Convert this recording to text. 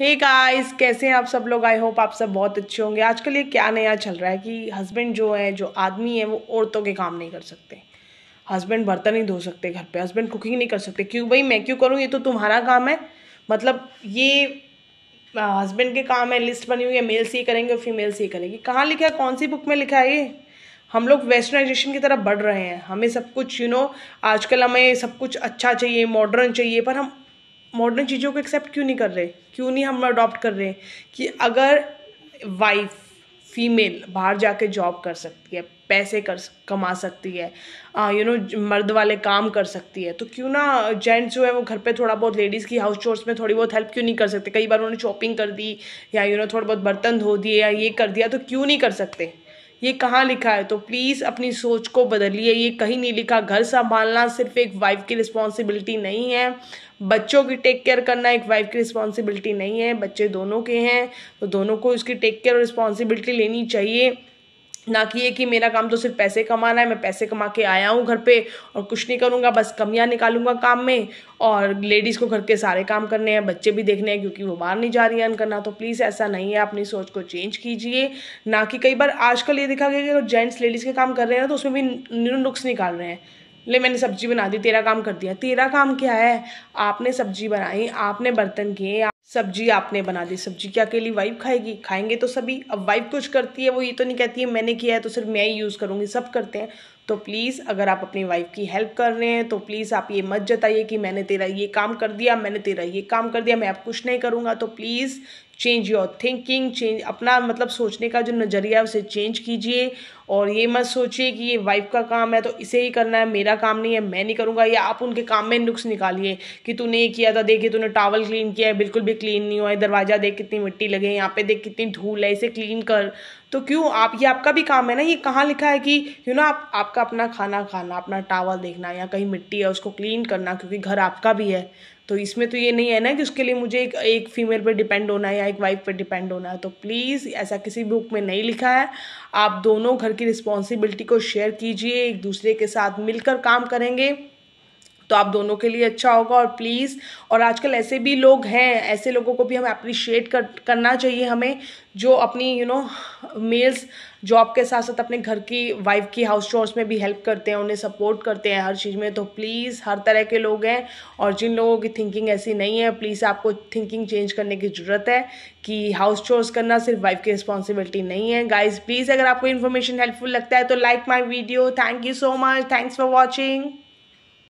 हे hey guys कैसे हैं आप सब लोग आई होप आप सब बहुत अच्छे होंगे आजकल ये क्या नया चल रहा है कि हस्बैंड जो है जो आदमी है वो औरतों के काम नहीं कर सकते हस्बैंड बर्तन नहीं धो सकते घर पे हस्बैंड कुकिंग नहीं कर सकते क्यों भाई मैं क्यों करूँ ये तो तुम्हारा काम है मतलब ये हस्बैंड के काम है लिस्ट बनी हुई है मेल्स ये करेंगे और फीमेल्स ये करेंगे कहाँ लिखा है कौन सी बुक में लिखा है ये हम लोग वेस्टर्नाइजेशन की तरफ बढ़ रहे हैं हमें सब कुछ यू you नो know, आजकल हमें सब कुछ अच्छा चाहिए मॉडर्न चाहिए पर हम मॉडर्न चीज़ों को एक्सेप्ट क्यों नहीं कर रहे क्यों नहीं हम अडॉप्ट कर रहे हैं कि अगर वाइफ फीमेल बाहर जाके जॉब कर सकती है पैसे कर कमा सकती है यू नो you know, मर्द वाले काम कर सकती है तो क्यों ना जेंट्स जो है वो घर पे थोड़ा बहुत लेडीज़ की हाउस चोर्स में थोड़ी बहुत हेल्प क्यों नहीं कर सकते कई बार उन्होंने शॉपिंग कर दी या यू you नो know, थोड़ा बहुत बर्तन धो दिए या ये कर दिया तो क्यों नहीं कर सकते ये कहाँ लिखा है तो प्लीज़ अपनी सोच को बदलिए ये कहीं नहीं लिखा घर संभालना सिर्फ एक वाइफ की रिस्पॉन्सिबिलिटी नहीं है बच्चों की टेक केयर करना एक वाइफ की रिस्पॉन्सिबिलिटी नहीं है बच्चे दोनों के हैं तो दोनों को इसकी टेक केयर और रिस्पॉन्सिबिलिटी लेनी चाहिए ना कि ये कि मेरा काम तो सिर्फ पैसे कमाना है मैं पैसे कमा के आया हूँ घर पे और कुछ नहीं करूँगा बस कमियाँ निकालूंगा काम में और लेडीज़ को घर के सारे काम करने हैं बच्चे भी देखने हैं क्योंकि वो बाहर नहीं जा रही है अन करना तो प्लीज़ ऐसा नहीं है अपनी सोच को चेंज कीजिए ना कि कई बार आजकल ये देखा गया कि जेंट्स लेडीज़ के काम कर रहे हैं तो उसमें भी नुक्स निकाल रहे हैं ले मैंने सब्जी बना दी तेरा काम कर दिया तेरा काम क्या है आपने सब्जी बनाई आपने बर्तन किए सब्जी आपने बना दी सब्जी क्या अकेली वाइफ खाएगी खाएंगे तो सभी अब वाइफ कुछ करती है वो ये तो नहीं कहती है मैंने किया है तो सिर्फ मैं ही यूज़ करूँगी सब करते हैं तो प्लीज़ अगर आप अपनी वाइफ की हेल्प कर रहे हैं तो प्लीज़ आप ये मत जताइए कि मैंने तेरा ये काम कर दिया मैंने तेरा ये काम कर दिया मैं अब कुछ नहीं करूँगा तो please change your thinking change अपना मतलब सोचने का जो नज़रिया है उसे चेंज कीजिए और ये मत सोचिए कि ये वाइफ का काम है तो इसे ही करना है मेरा काम नहीं है मैं नहीं करूँगा या आप उनके काम में नुक्स निकालिए कि तूने ये किया था देखिए तूने टावल क्लीन किया है बिल्कुल भी क्लीन नहीं हुआ है दरवाज़ा देख कितनी मिट्टी लगे यहाँ पे देख कितनी धूल है इसे क्लीन कर तो क्यों आप ये आपका भी काम है ना ये कहाँ लिखा है कि यू ना आप आपका अपना खाना खाना अपना टावल देखना या कहीं मिट्टी है उसको क्लीन करना क्योंकि घर आपका भी है तो इसमें तो ये नहीं है ना कि उसके लिए मुझे एक एक फीमेल पर डिपेंड होना है या एक वाइफ पर डिपेंड होना है तो प्लीज़ ऐसा किसी बुक में नहीं लिखा है आप दोनों घर की रिस्पॉन्सिबिलिटी को शेयर कीजिए एक दूसरे के साथ मिलकर काम करेंगे तो आप दोनों के लिए अच्छा होगा और प्लीज़ और आजकल ऐसे भी लोग हैं ऐसे लोगों को भी हम अप्रिशिएट कर करना चाहिए हमें जो अपनी यू नो मेल्स जॉब के साथ साथ अपने घर की वाइफ की हाउस चोर्स में भी हेल्प करते हैं उन्हें सपोर्ट करते हैं हर चीज़ में तो प्लीज़ हर तरह के लोग हैं और जिन लोगों की थिंकिंग ऐसी नहीं है प्लीज़ आपको थिंकिंग चेंज करने की ज़रूरत है कि हाउस चोर्स करना सिर्फ वाइफ की रिस्पॉन्सिबिलिटी नहीं है गाइज प्लीज़ अगर आपको इन्फॉर्मेशन हेल्पफुल लगता है तो like my video thank you so much thanks for watching